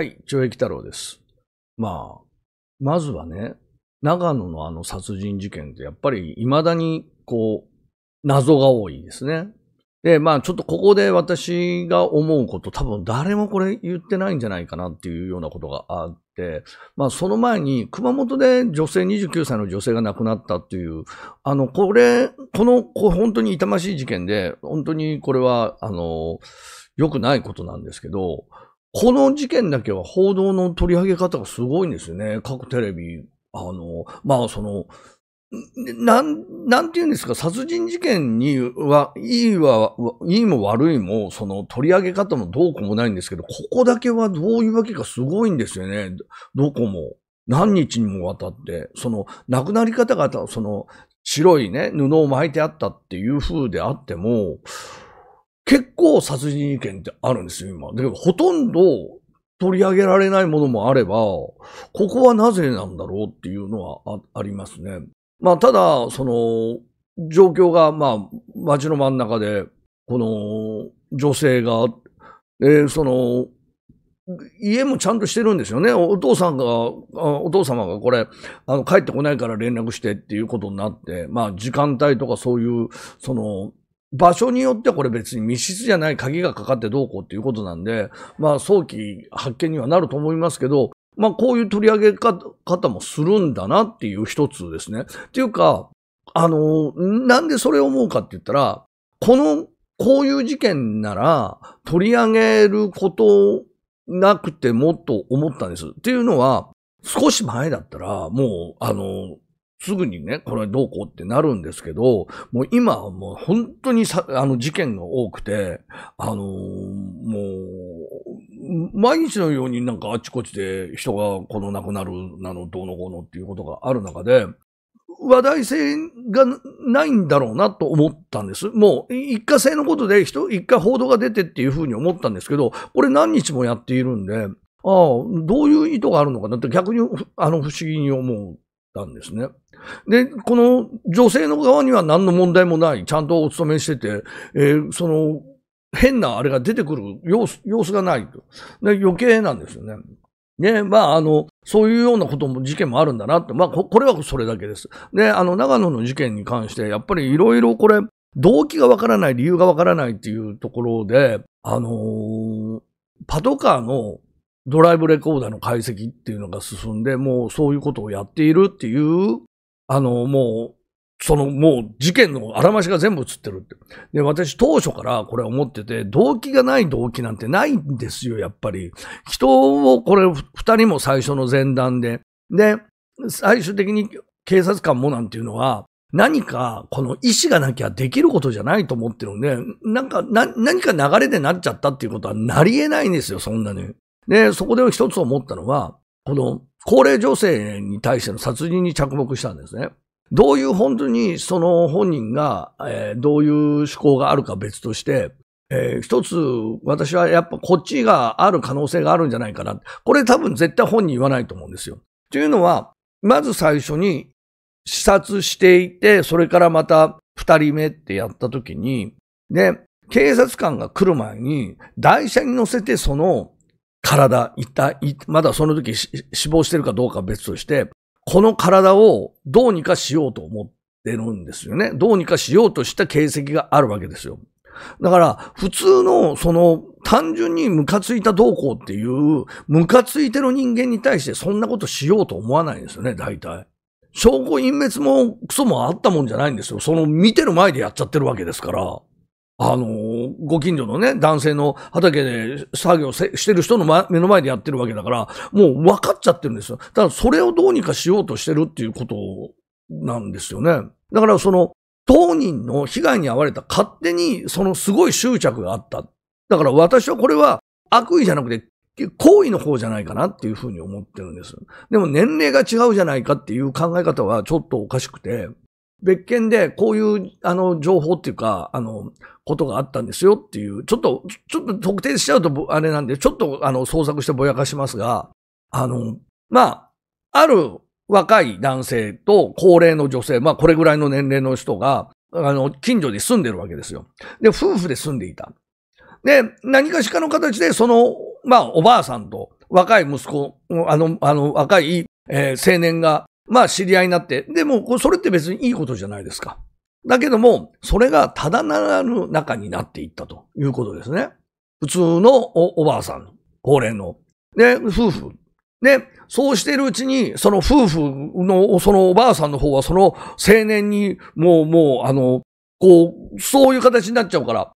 はい、懲役太郎です。まあ、まずはね、長野のあの殺人事件ってやっぱり未だにこう、謎が多いですね。で、まあちょっとここで私が思うこと多分誰もこれ言ってないんじゃないかなっていうようなことがあって、まあその前に熊本で女性、29歳の女性が亡くなったっていう、あの、これ、このこ本当に痛ましい事件で、本当にこれは、あの、良くないことなんですけど、この事件だけは報道の取り上げ方がすごいんですよね。各テレビ、あの、まあその、なん、なんて言うんですか、殺人事件には、いいは、いいも悪いも、その取り上げ方もどうこうもないんですけど、ここだけはどういうわけかすごいんですよね。どこも。何日にもわたって、その、亡くなり方が、その、白いね、布を巻いてあったっていう風であっても、結構殺人意見ってあるんですよ、今。で、ほとんど取り上げられないものもあれば、ここはなぜなんだろうっていうのはありますね。まあ、ただ、その、状況が、まあ、街の真ん中で、この、女性が、えー、その、家もちゃんとしてるんですよね。お父さんが、お父様がこれ、あの、帰ってこないから連絡してっていうことになって、まあ、時間帯とかそういう、その、場所によってはこれ別に密室じゃない鍵がかかってどうこうっていうことなんで、まあ早期発見にはなると思いますけど、まあこういう取り上げ方もするんだなっていう一つですね。っていうか、あの、なんでそれを思うかって言ったら、この、こういう事件なら取り上げることなくてもと思ったんです。っていうのは、少し前だったら、もう、あの、すぐにね、これどうこうってなるんですけど、もう今はもう本当にさ、あの事件が多くて、あのー、もう、毎日のようになんかあちこちで人がこの亡くなるなの、どうのこうのっていうことがある中で、話題性がないんだろうなと思ったんです。もう一過性のことで人、一回報道が出てっていうふうに思ったんですけど、これ何日もやっているんで、ああ、どういう意図があるのかなって逆にあの不思議に思うたんですね。で、この女性の側には何の問題もない、ちゃんとお勤めしてて、えー、その、変なあれが出てくる様子、様子がないと。で余計なんですよね。ね、まあ、あの、そういうようなことも、事件もあるんだなって、まあ、これはそれだけです。で、あの、長野の事件に関して、やっぱりいろいろこれ、動機がわからない、理由がわからないっていうところで、あのー、パトカーのドライブレコーダーの解析っていうのが進んで、もうそういうことをやっているっていう、あの、もう、そのもう事件のあらましが全部映ってるって。で、私当初からこれ思ってて、動機がない動機なんてないんですよ、やっぱり。人を、これ二人も最初の前段で。で、最終的に警察官もなんていうのは、何か、この意思がなきゃできることじゃないと思ってるんで、なんか、何か流れでなっちゃったっていうことはなり得ないんですよ、そんなに。で、そこで一つ思ったのは、この高齢女性に対しての殺人に着目したんですね。どういう本当にその本人が、えー、どういう思考があるか別として、えー、一つ私はやっぱこっちがある可能性があるんじゃないかな。これ多分絶対本人言わないと思うんですよ。というのは、まず最初に視察していて、それからまた二人目ってやった時に、で、警察官が来る前に台車に乗せてその体、一い、まだその時死亡してるかどうか別として、この体をどうにかしようと思ってるんですよね。どうにかしようとした形跡があるわけですよ。だから、普通の、その、単純にムカついた動向っていう、ムカついてる人間に対してそんなことしようと思わないんですよね、大体。証拠隠滅もクソもあったもんじゃないんですよ。その見てる前でやっちゃってるわけですから。あの、ご近所のね、男性の畑で作業してる人の、ま、目の前でやってるわけだから、もう分かっちゃってるんですよ。ただ、それをどうにかしようとしてるっていうことなんですよね。だから、その、当人の被害に遭われた勝手に、そのすごい執着があった。だから、私はこれは悪意じゃなくて、好意の方じゃないかなっていうふうに思ってるんです。でも年齢が違うじゃないかっていう考え方はちょっとおかしくて、別件でこういう、あの、情報っていうか、あの、ことがあったんですよっていう、ちょっと、ちょっと特定しちゃうとあれなんで、ちょっと、あの、捜索してぼやかしますが、あの、まあ、ある若い男性と高齢の女性、まあ、これぐらいの年齢の人が、あの、近所に住んでるわけですよ。で、夫婦で住んでいた。で、何かしらの形で、その、まあ、おばあさんと若い息子、あの、あの、若い、えー、青年がまあ知り合いになって、でもそれって別にいいことじゃないですか。だけども、それがただならぬ中になっていったということですね。普通のおばあさん、高齢の、ね、夫婦。で、そうしているうちに、その夫婦の、そのおばあさんの方は、その青年に、もう、もう、あの、こう、そういう形になっちゃうから、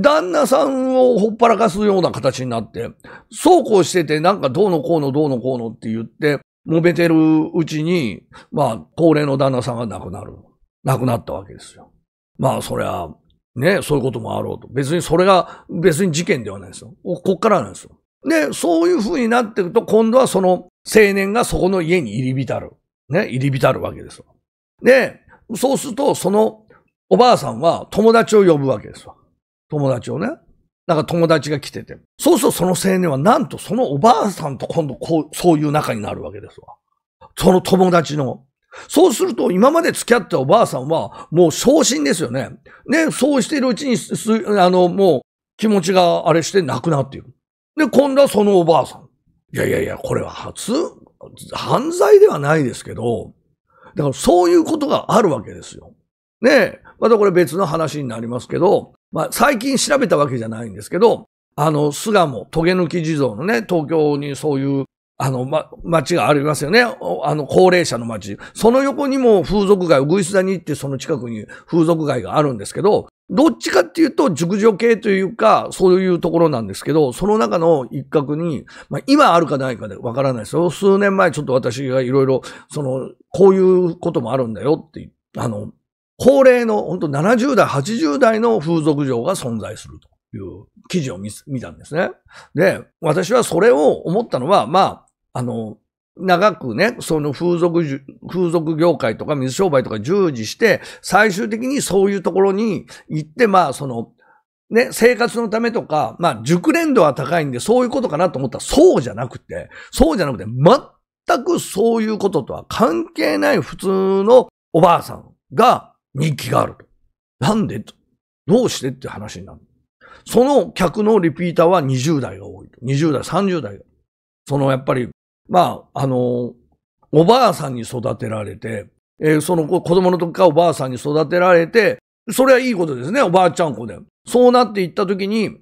旦那さんをほっぱらかすような形になって、そうこうしてて、なんかどうのこうのどうのこうのって言って、揉めてるうちに、まあ、高齢の旦那さんが亡くなる。亡くなったわけですよ。まあ、そりゃ、ね、そういうこともあろうと。別にそれが、別に事件ではないですよ。こっからなんですよ。で、そういう風になっていくと、今度はその青年がそこの家に入り浸る。ね、入り浸るわけですよ。で、そうすると、そのおばあさんは友達を呼ぶわけですよ。友達をね。なんか友達が来てて。そうするとその青年はなんとそのおばあさんと今度こう、そういう仲になるわけですわ。その友達の。そうすると今まで付き合ったおばあさんはもう昇進ですよね。ね、そうしているうちに、あの、もう気持ちがあれしてなくなっている。で、今度はそのおばあさん。いやいやいや、これは初、犯罪ではないですけど、だからそういうことがあるわけですよ。ねえ。またこれ別の話になりますけど、まあ、最近調べたわけじゃないんですけど、あの、巣鴨、トゲ抜き地蔵のね、東京にそういう、あの、ま、町がありますよね。あの、高齢者の町。その横にも風俗街、グイスダに行ってその近くに風俗街があるんですけど、どっちかっていうと、熟女系というか、そういうところなんですけど、その中の一角に、まあ、今あるかないかでわからないですよ。数年前ちょっと私がいろいろ、その、こういうこともあるんだよって、あの、高齢の、本当70代、80代の風俗嬢が存在するという記事を見たんですね。で、私はそれを思ったのは、まあ、あの、長くね、その風俗、風俗業界とか水商売とか従事して、最終的にそういうところに行って、まあ、その、ね、生活のためとか、まあ、熟練度は高いんで、そういうことかなと思ったら、そうじゃなくて、そうじゃなくて、全くそういうこととは関係ない普通のおばあさんが、人気があると。なんでどうしてって話になる。その客のリピーターは20代が多いと。20代、30代が。そのやっぱり、まあ、あの、おばあさんに育てられて、えー、その子供の時からおばあさんに育てられて、それはいいことですね、おばあちゃん子で。そうなっていった時に、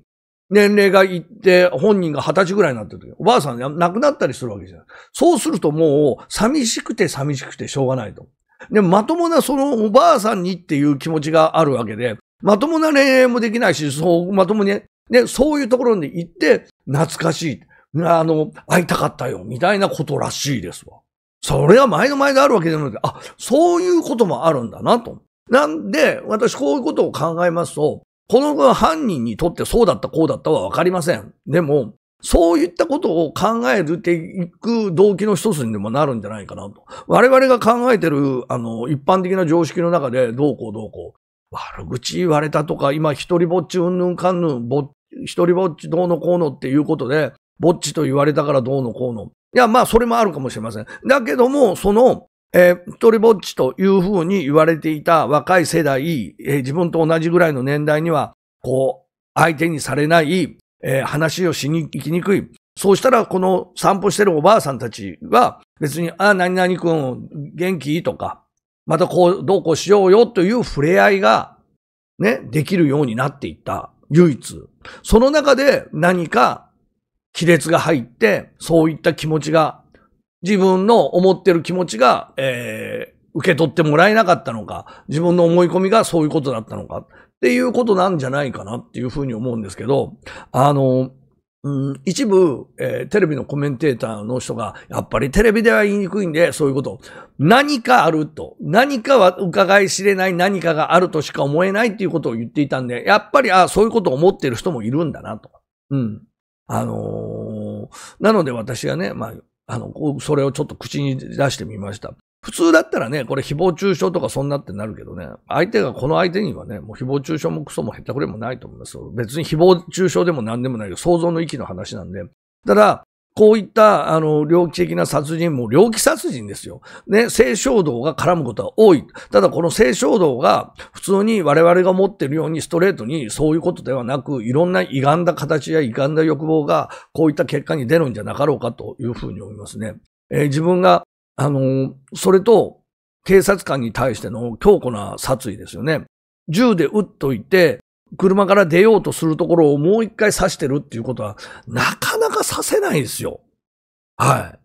年齢がいって、本人が二十歳ぐらいになってる時、おばあさんが亡くなったりするわけじゃない。そうするともう、寂しくて寂しくてしょうがないと。で、まともなそのおばあさんにっていう気持ちがあるわけで、まともな恋愛もできないし、そう、まともにね、ね、そういうところに行って、懐かしい。あの、会いたかったよ、みたいなことらしいですわ。それは前の前であるわけでもなくて、あ、そういうこともあるんだなと。なんで、私こういうことを考えますと、この犯人にとってそうだった、こうだったはわかりません。でも、そういったことを考えるっていく動機の一つにでもなるんじゃないかなと。我々が考えてる、あの、一般的な常識の中で、どうこうどうこう。悪口言われたとか、今、一人ぼっちうんぬんかんぬん、ぼ一人ぼっちどうのこうのっていうことで、ぼっちと言われたからどうのこうの。いや、まあ、それもあるかもしれません。だけども、その、えー、一人ぼっちというふうに言われていた若い世代、えー、自分と同じぐらいの年代には、こう、相手にされない、えー、話をしに行きにくい。そうしたら、この散歩してるおばあさんたちは、別に、あ、何々くん、元気とか、またこう、どうこうしようよという触れ合いが、ね、できるようになっていった。唯一。その中で何か亀裂が入って、そういった気持ちが、自分の思ってる気持ちが、えー、受け取ってもらえなかったのか、自分の思い込みがそういうことだったのか、っていうことなんじゃないかなっていうふうに思うんですけど、あの、うん、一部、えー、テレビのコメンテーターの人が、やっぱりテレビでは言いにくいんで、そういうこと。何かあると。何かは伺い知れない何かがあるとしか思えないっていうことを言っていたんで、やっぱり、あそういうことを思ってる人もいるんだなと。うん。あのー、なので私がね、まあ、あの、それをちょっと口に出してみました。普通だったらね、これ誹謗中傷とかそんなってなるけどね、相手がこの相手にはね、もう誹謗中傷もクソもへったくれもないと思います。別に誹謗中傷でも何でもないよ。想像の域の話なんで。ただ、こういった、あの、猟奇的な殺人も猟奇殺人ですよ。ね、性衝動が絡むことは多い。ただこの性衝動が普通に我々が持ってるようにストレートにそういうことではなく、いろんな歪んだ形や歪んだ欲望がこういった結果に出るんじゃなかろうかというふうに思いますね。えー、自分があの、それと、警察官に対しての強固な殺意ですよね。銃で撃っといて、車から出ようとするところをもう一回刺してるっていうことは、なかなか刺せないですよ。はい。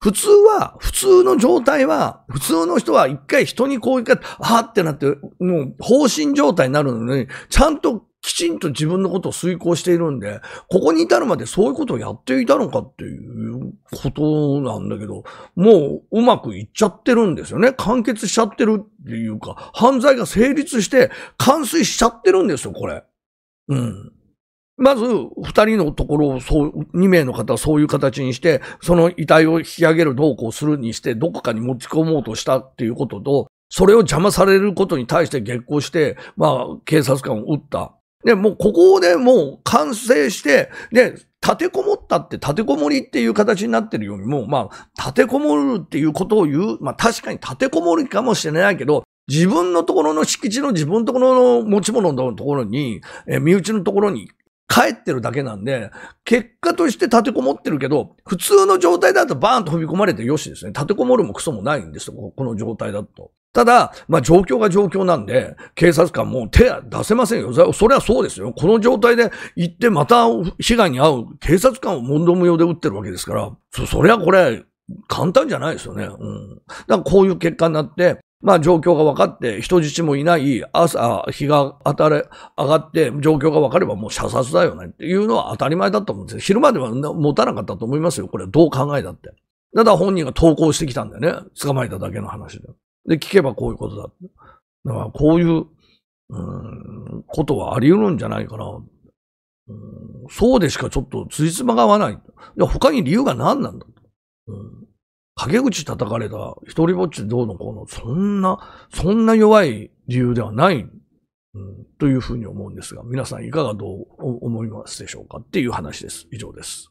普通は、普通の状態は、普通の人は一回人にこう一回、はーってなって、もう放心状態になるのに、ちゃんときちんと自分のことを遂行しているんで、ここに至るまでそういうことをやっていたのかっていうことなんだけど、もううまくいっちゃってるんですよね。完結しちゃってるっていうか、犯罪が成立して完遂しちゃってるんですよ、これ。うん。まず、二人のところを、そう、二名の方はそういう形にして、その遺体を引き上げる動向をするにして、どこかに持ち込もうとしたっていうことと、それを邪魔されることに対して激行して、まあ、警察官を撃った。で、もうここでもう完成して、で、立てこもったって立てこもりっていう形になってるよりも、まあ、立てこもるっていうことを言う、まあ確かに立てこもりかもしれないけど、自分のところの敷地の自分のところの持ち物のところに、え身内のところに帰ってるだけなんで、結果として立てこもってるけど、普通の状態だとバーンと踏み込まれてよしですね。立てこもるもクソもないんですよ。この状態だと。ただ、まあ状況が状況なんで、警察官も手出せませんよ。それはそうですよ。この状態で行ってまた被害に遭う警察官を問答無用で撃ってるわけですから、そ、そりゃこれ、簡単じゃないですよね。うん。だからこういう結果になって、まあ状況が分かって、人質もいない、朝、日が当たれ、上がって、状況が分かればもう射殺だよねっていうのは当たり前だと思うんですよ。昼までは持たなかったと思いますよ。これどう考えたって。ただ本人が投稿してきたんだよね。捕まえただけの話で。で、聞けばこういうことだって。だからこういう、うん、ことはあり得るんじゃないかな。うん、そうでしかちょっと辻褄が合わない。い他に理由が何なんだと。うん陰口叩かれた、一人ぼっちでどうのこうの、そんな、そんな弱い理由ではない、うん、というふうに思うんですが、皆さんいかがどう思いますでしょうかっていう話です。以上です。